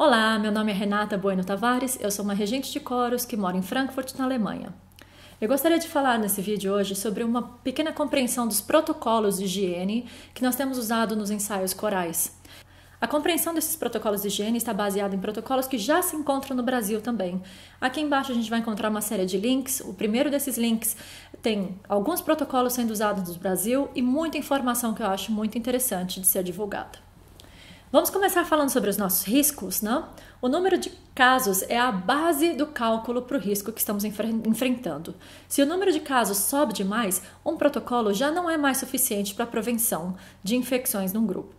Olá, meu nome é Renata Bueno Tavares, eu sou uma regente de coros que mora em Frankfurt, na Alemanha. Eu gostaria de falar nesse vídeo hoje sobre uma pequena compreensão dos protocolos de higiene que nós temos usado nos ensaios corais. A compreensão desses protocolos de higiene está baseada em protocolos que já se encontram no Brasil também. Aqui embaixo a gente vai encontrar uma série de links. O primeiro desses links tem alguns protocolos sendo usados no Brasil e muita informação que eu acho muito interessante de ser divulgada. Vamos começar falando sobre os nossos riscos, não? Né? O número de casos é a base do cálculo para o risco que estamos enfrentando. Se o número de casos sobe demais, um protocolo já não é mais suficiente para a prevenção de infecções num grupo.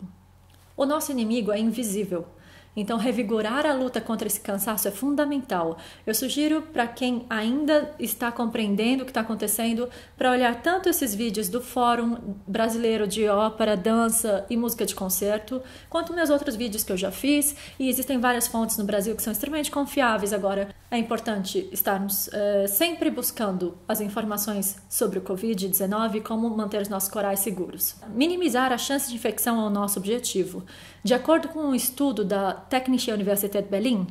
O nosso inimigo é invisível, então, revigorar a luta contra esse cansaço é fundamental. Eu sugiro para quem ainda está compreendendo o que está acontecendo para olhar tanto esses vídeos do Fórum Brasileiro de Ópera, Dança e Música de Concerto, quanto meus outros vídeos que eu já fiz. E existem várias fontes no Brasil que são extremamente confiáveis agora é importante estarmos uh, sempre buscando as informações sobre o Covid-19 e como manter os nossos corais seguros. Minimizar a chance de infecção é o nosso objetivo. De acordo com um estudo da Technische Universität Berlin,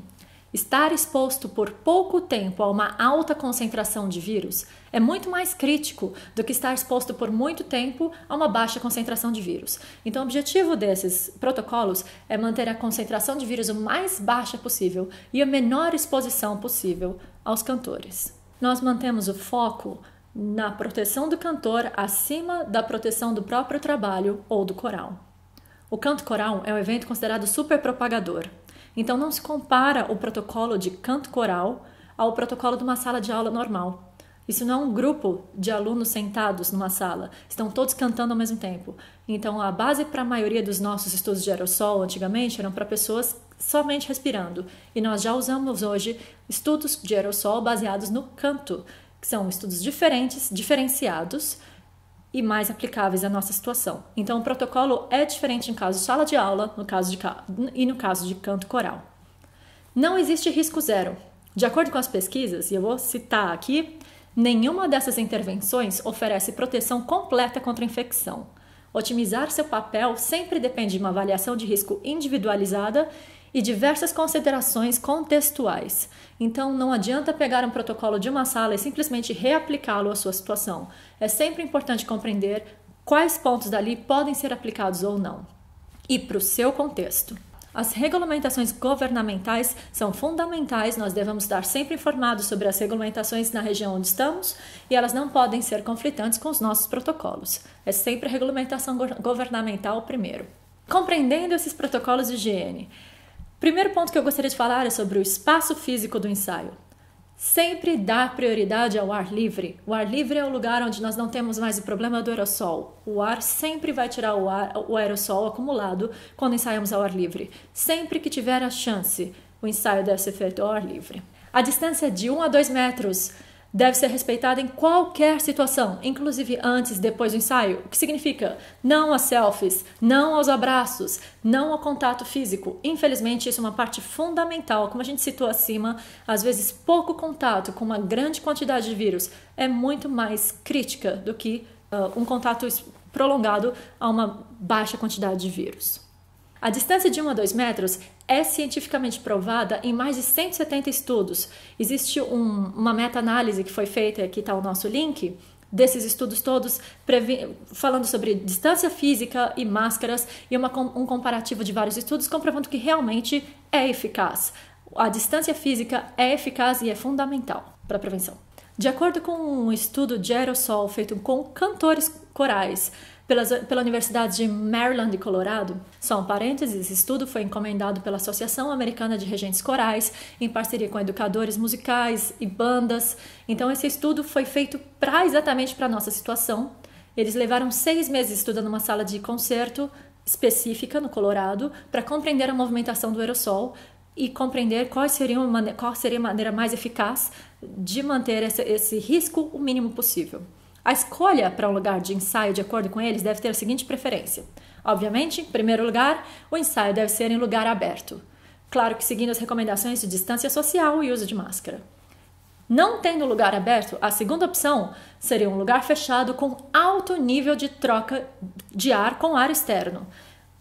Estar exposto por pouco tempo a uma alta concentração de vírus é muito mais crítico do que estar exposto por muito tempo a uma baixa concentração de vírus. Então, o objetivo desses protocolos é manter a concentração de vírus o mais baixa possível e a menor exposição possível aos cantores. Nós mantemos o foco na proteção do cantor acima da proteção do próprio trabalho ou do coral. O canto coral é um evento considerado super propagador, então não se compara o protocolo de canto coral ao protocolo de uma sala de aula normal. Isso não é um grupo de alunos sentados numa sala, estão todos cantando ao mesmo tempo. Então a base para a maioria dos nossos estudos de aerossol antigamente eram para pessoas somente respirando. E nós já usamos hoje estudos de aerossol baseados no canto, que são estudos diferentes, diferenciados, e mais aplicáveis à nossa situação. Então, o protocolo é diferente em caso de sala de aula no caso de ca... e no caso de canto coral. Não existe risco zero. De acordo com as pesquisas, e eu vou citar aqui, nenhuma dessas intervenções oferece proteção completa contra infecção. Otimizar seu papel sempre depende de uma avaliação de risco individualizada e diversas considerações contextuais. Então, não adianta pegar um protocolo de uma sala e simplesmente reaplicá-lo à sua situação. É sempre importante compreender quais pontos dali podem ser aplicados ou não, e para o seu contexto. As regulamentações governamentais são fundamentais, nós devemos estar sempre informados sobre as regulamentações na região onde estamos e elas não podem ser conflitantes com os nossos protocolos. É sempre a regulamentação governamental primeiro. Compreendendo esses protocolos de higiene, Primeiro ponto que eu gostaria de falar é sobre o espaço físico do ensaio. Sempre dá prioridade ao ar livre. O ar livre é o lugar onde nós não temos mais o problema do aerossol. O ar sempre vai tirar o, ar, o aerossol acumulado quando ensaiamos ao ar livre. Sempre que tiver a chance, o ensaio deve ser feito ao ar livre. A distância é de 1 a 2 metros deve ser respeitada em qualquer situação, inclusive antes, depois do ensaio, o que significa não a selfies, não aos abraços, não ao contato físico. Infelizmente, isso é uma parte fundamental, como a gente citou acima, às vezes pouco contato com uma grande quantidade de vírus é muito mais crítica do que uh, um contato prolongado a uma baixa quantidade de vírus. A distância de 1 a 2 metros é cientificamente provada em mais de 170 estudos. Existe um, uma meta-análise que foi feita, aqui está o nosso link, desses estudos todos, falando sobre distância física e máscaras, e uma, um comparativo de vários estudos comprovando que realmente é eficaz. A distância física é eficaz e é fundamental para a prevenção. De acordo com um estudo de aerossol feito com cantores corais, pelas, pela Universidade de Maryland e Colorado. Só um parênteses, esse estudo foi encomendado pela Associação Americana de Regentes Corais, em parceria com educadores musicais e bandas. Então esse estudo foi feito pra, exatamente para a nossa situação. Eles levaram seis meses estudando uma sala de concerto específica no Colorado para compreender a movimentação do aerossol e compreender qual seria, uma, qual seria a maneira mais eficaz de manter esse, esse risco o mínimo possível. A escolha para um lugar de ensaio, de acordo com eles, deve ter a seguinte preferência. Obviamente, em primeiro lugar, o ensaio deve ser em lugar aberto. Claro que seguindo as recomendações de distância social e uso de máscara. Não tendo lugar aberto, a segunda opção seria um lugar fechado com alto nível de troca de ar com ar externo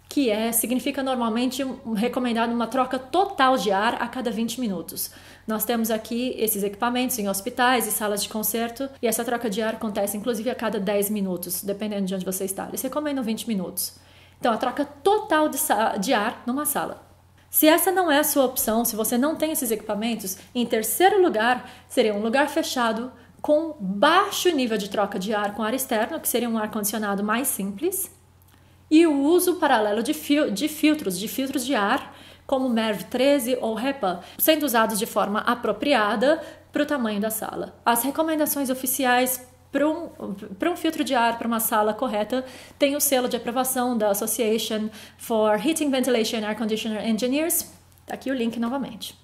que é, significa normalmente recomendado uma troca total de ar a cada 20 minutos. Nós temos aqui esses equipamentos em hospitais e salas de concerto, e essa troca de ar acontece inclusive a cada 10 minutos, dependendo de onde você está. Eles recomendam 20 minutos. Então, a troca total de, de ar numa sala. Se essa não é a sua opção, se você não tem esses equipamentos, em terceiro lugar, seria um lugar fechado com baixo nível de troca de ar com ar externo, que seria um ar condicionado mais simples e o uso paralelo de, fil de filtros, de filtros de ar, como MERV-13 ou HEPA, sendo usados de forma apropriada para o tamanho da sala. As recomendações oficiais para um, um filtro de ar para uma sala correta, tem o selo de aprovação da Association for Heating, Ventilation and Air Conditioner Engineers. Está aqui o link novamente.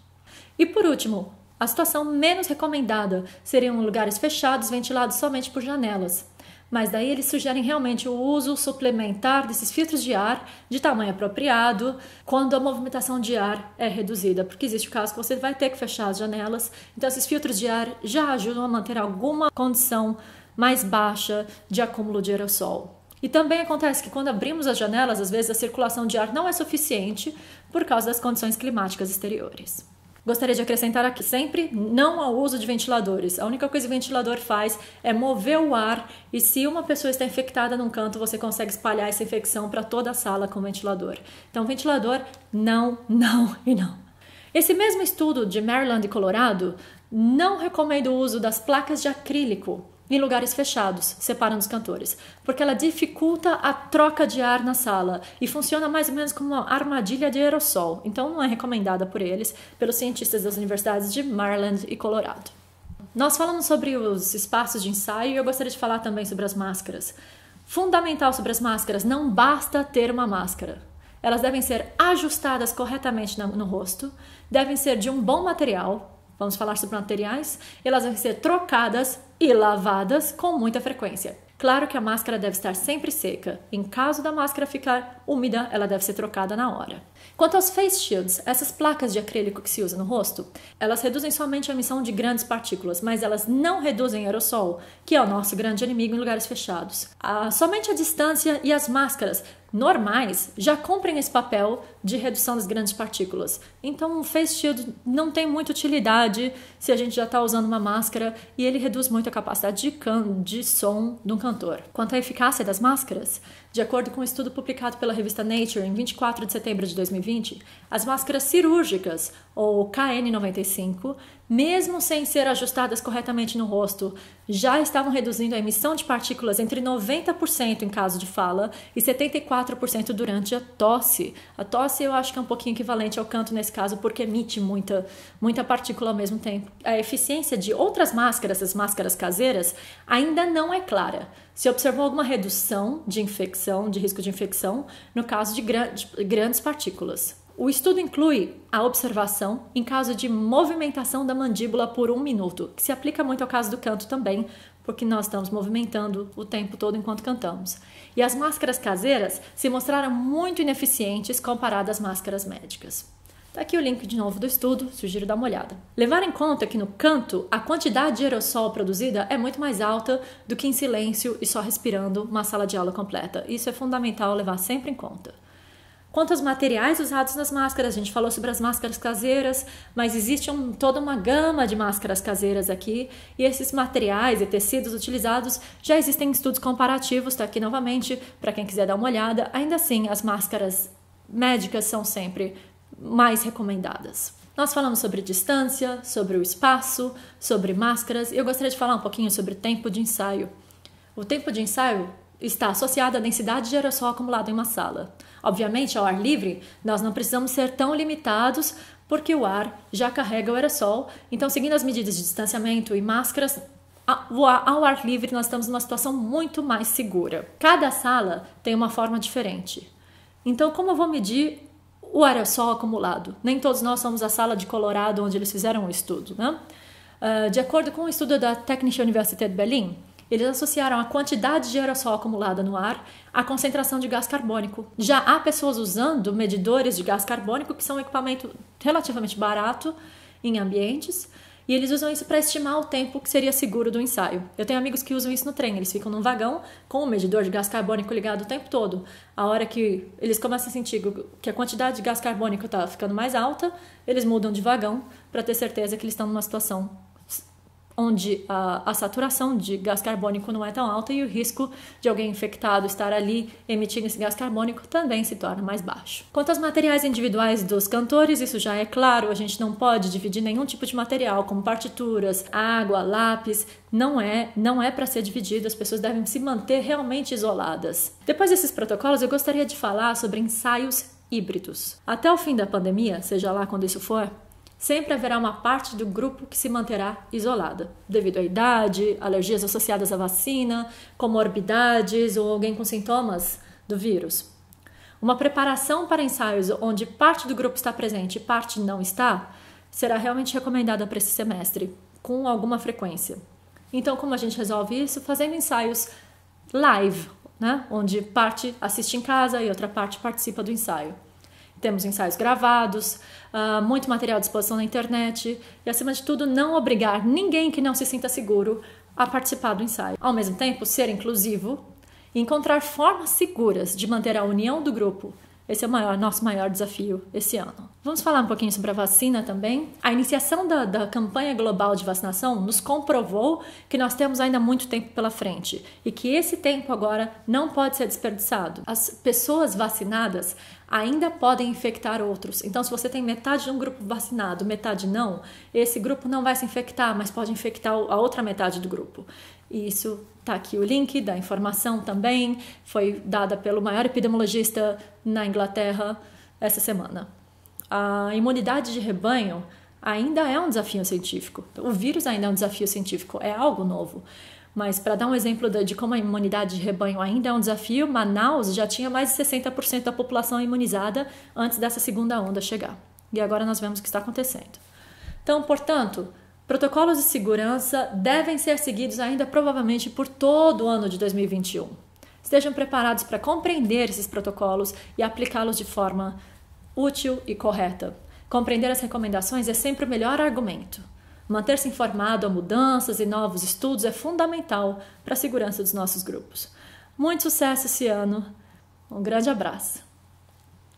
E por último, a situação menos recomendada seriam lugares fechados ventilados somente por janelas. Mas daí eles sugerem realmente o uso suplementar desses filtros de ar de tamanho apropriado quando a movimentação de ar é reduzida, porque existe o caso que você vai ter que fechar as janelas. Então esses filtros de ar já ajudam a manter alguma condição mais baixa de acúmulo de aerossol. E também acontece que quando abrimos as janelas, às vezes a circulação de ar não é suficiente por causa das condições climáticas exteriores. Gostaria de acrescentar aqui sempre não ao uso de ventiladores. A única coisa que o ventilador faz é mover o ar e se uma pessoa está infectada num canto, você consegue espalhar essa infecção para toda a sala com o ventilador. Então, ventilador não, não e não. Esse mesmo estudo de Maryland e Colorado não recomenda o uso das placas de acrílico em lugares fechados, separam os cantores, porque ela dificulta a troca de ar na sala e funciona mais ou menos como uma armadilha de aerossol, então não é recomendada por eles, pelos cientistas das universidades de Maryland e Colorado. Nós falamos sobre os espaços de ensaio e eu gostaria de falar também sobre as máscaras. Fundamental sobre as máscaras, não basta ter uma máscara. Elas devem ser ajustadas corretamente no, no rosto, devem ser de um bom material, vamos falar sobre materiais, elas vão ser trocadas e lavadas com muita frequência. Claro que a máscara deve estar sempre seca. Em caso da máscara ficar úmida, ela deve ser trocada na hora. Quanto aos face shields, essas placas de acrílico que se usa no rosto, elas reduzem somente a emissão de grandes partículas, mas elas não reduzem aerossol, que é o nosso grande inimigo em lugares fechados. somente a distância e as máscaras normais já cumprem esse papel de redução das grandes partículas. Então, um face shield não tem muita utilidade se a gente já está usando uma máscara e ele reduz muito a capacidade de, can de som de um cantor. Quanto à eficácia das máscaras, de acordo com um estudo publicado pela pela revista Nature em 24 de setembro de 2020, as máscaras cirúrgicas, ou KN95, mesmo sem ser ajustadas corretamente no rosto, já estavam reduzindo a emissão de partículas entre 90% em caso de fala e 74% durante a tosse. A tosse eu acho que é um pouquinho equivalente ao canto nesse caso, porque emite muita, muita partícula ao mesmo tempo. A eficiência de outras máscaras, as máscaras caseiras, ainda não é clara se observou alguma redução de infecção, de risco de infecção, no caso de grandes partículas. O estudo inclui a observação em caso de movimentação da mandíbula por um minuto, que se aplica muito ao caso do canto também, porque nós estamos movimentando o tempo todo enquanto cantamos. E as máscaras caseiras se mostraram muito ineficientes comparadas às máscaras médicas. Tá aqui o link de novo do estudo, sugiro dar uma olhada. Levar em conta que no canto a quantidade de aerossol produzida é muito mais alta do que em silêncio e só respirando uma sala de aula completa. Isso é fundamental levar sempre em conta. Quanto aos materiais usados nas máscaras, a gente falou sobre as máscaras caseiras, mas existe um, toda uma gama de máscaras caseiras aqui, e esses materiais e tecidos utilizados já existem estudos comparativos, está aqui novamente, para quem quiser dar uma olhada. Ainda assim, as máscaras médicas são sempre mais recomendadas. Nós falamos sobre distância, sobre o espaço, sobre máscaras. Eu gostaria de falar um pouquinho sobre tempo de ensaio. O tempo de ensaio está associado à densidade de aerossol acumulado em uma sala. Obviamente, ao ar livre, nós não precisamos ser tão limitados porque o ar já carrega o aerossol. Então, seguindo as medidas de distanciamento e máscaras, ao ar livre nós estamos numa situação muito mais segura. Cada sala tem uma forma diferente. Então, como eu vou medir o aerossol é acumulado. Nem todos nós somos a sala de Colorado onde eles fizeram o um estudo. Né? Uh, de acordo com o um estudo da Technische Universität Berlin, eles associaram a quantidade de aerossol acumulada no ar à concentração de gás carbônico. Já há pessoas usando medidores de gás carbônico, que são um equipamento relativamente barato em ambientes, e eles usam isso para estimar o tempo que seria seguro do ensaio. Eu tenho amigos que usam isso no trem, eles ficam num vagão com o medidor de gás carbônico ligado o tempo todo. A hora que eles começam a sentir que a quantidade de gás carbônico está ficando mais alta, eles mudam de vagão para ter certeza que eles estão numa situação onde a, a, saturação de gás carbônico não é tão alta e o risco de alguém infectado estar ali emitindo esse gás carbônico também se torna mais baixo. Quanto aos materiais individuais dos cantores, isso já é claro, a gente não pode dividir nenhum tipo de material, como partituras, água, lápis, não é, não é para ser dividido, as pessoas devem se manter realmente isoladas. Depois desses protocolos, eu gostaria de falar sobre ensaios híbridos. Até o fim da pandemia, seja lá quando isso for, sempre haverá uma parte do grupo que se manterá isolada, devido à idade, alergias associadas à vacina, comorbidades ou alguém com sintomas do vírus. Uma preparação para ensaios onde parte do grupo está presente e parte não está será realmente recomendada para esse semestre, com alguma frequência. Então, como a gente resolve isso? Fazendo ensaios live, né? onde parte assiste em casa e outra parte participa do ensaio temos ensaios gravados, uh, muito material à disposição na internet e, acima de tudo, não obrigar ninguém que não se sinta seguro a participar do ensaio. Ao mesmo tempo, ser inclusivo e encontrar formas seguras de manter a união do grupo. Esse é o maior, nosso maior desafio esse ano. Vamos falar um pouquinho sobre a vacina também? A iniciação da, da, campanha global de vacinação nos comprovou que nós temos ainda muito tempo pela frente e que esse tempo agora não pode ser desperdiçado. As pessoas vacinadas ainda podem infectar outros. Então, se você tem metade de um grupo vacinado, metade não, esse grupo não vai se infectar, mas pode infectar a outra metade do grupo. E isso tá aqui o link da informação também, foi dada pelo maior epidemiologista na Inglaterra essa semana a imunidade de rebanho ainda é um desafio científico. O vírus ainda é um desafio científico, é algo novo. Mas para dar um exemplo de, como a imunidade de rebanho ainda é um desafio, Manaus já tinha mais de 60% da população imunizada antes dessa segunda onda chegar. E agora nós vemos o que está acontecendo. Então, portanto, protocolos de segurança devem ser seguidos ainda provavelmente por todo o ano de 2021. Estejam preparados para compreender esses protocolos e aplicá-los de forma útil e correta. Compreender as recomendações é sempre o melhor argumento. Manter-se informado a mudanças e novos estudos é fundamental para a segurança dos nossos grupos. Muito sucesso esse ano! Um grande abraço!